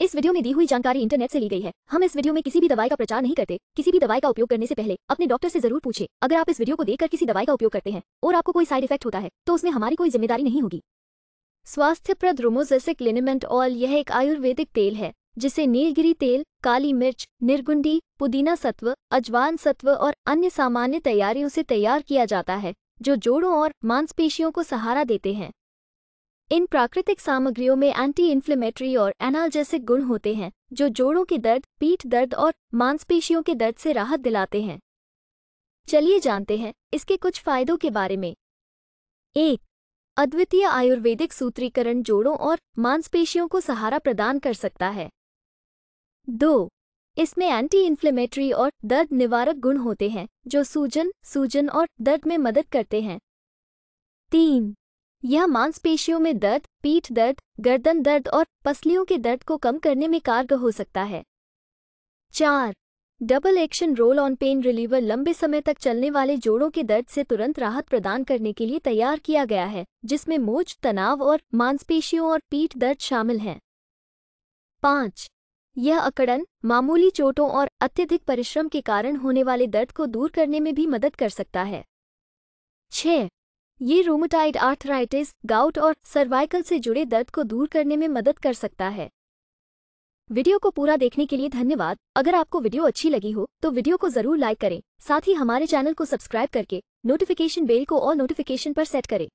इस वीडियो में दी हुई जानकारी इंटरनेट से ली गई है हम इस वीडियो में किसी भी दवाई का प्रचार नहीं करते किसी भी दवाई का उपयोग करने से पहले अपने डॉक्टर से जरूर पूछे अगर आप इस वीडियो को देखकर किसी दवाई का उपयोग करते हैं और आपको कोई साइड इफेक्ट होता है तो उसमें हमारी कोई जिम्मेदारी नहीं होगी स्वास्थ्यप्रद रोमोजेसिक लिनिमेंट ऑयल यह एक आयुर्वेदिक तेल है जिसे नीलगिरी तेल काली मिर्च निर्गुंडी पुदीना सत्व अजवान सत्व और अन्य सामान्य तैयारियों से तैयार किया जाता है जो जोड़ों और मांसपेशियों को सहारा देते हैं इन प्राकृतिक सामग्रियों में एंटी इन्फ्लेमेटरी और एनाल्जेसिक गुण होते हैं जो जोड़ों के दर्द पीठ दर्द और मांसपेशियों के दर्द से राहत दिलाते हैं चलिए जानते हैं इसके कुछ फायदों के बारे में एक अद्वितीय आयुर्वेदिक सूत्रीकरण जोड़ों और मांसपेशियों को सहारा प्रदान कर सकता है दो इसमें एंटी इन्फ्लेमेटरी और दर्द निवारक गुण होते हैं जो सूजन सूजन और दर्द में मदद करते हैं तीन यह मांसपेशियों में दर्द पीठ दर्द गर्दन दर्द और पसलियों के दर्द को कम करने में कारगर हो सकता है चार double action roll on pain reliever लंबे समय तक चलने वाले जोड़ों के दर्द से तुरंत राहत प्रदान करने के लिए तैयार किया गया है जिसमें मोच तनाव और मांसपेशियों और पीठ दर्द शामिल हैं पाँच यह अकड़न मामूली चोटों और अत्यधिक परिश्रम के कारण होने वाले दर्द को दूर करने में भी मदद कर सकता है छः ये रोमोटाइड आर्थराइटिस गाउट और सर्वाइकल से जुड़े दर्द को दूर करने में मदद कर सकता है वीडियो को पूरा देखने के लिए धन्यवाद अगर आपको वीडियो अच्छी लगी हो तो वीडियो को जरूर लाइक करें साथ ही हमारे चैनल को सब्सक्राइब करके नोटिफिकेशन बेल को और नोटिफिकेशन पर सेट करें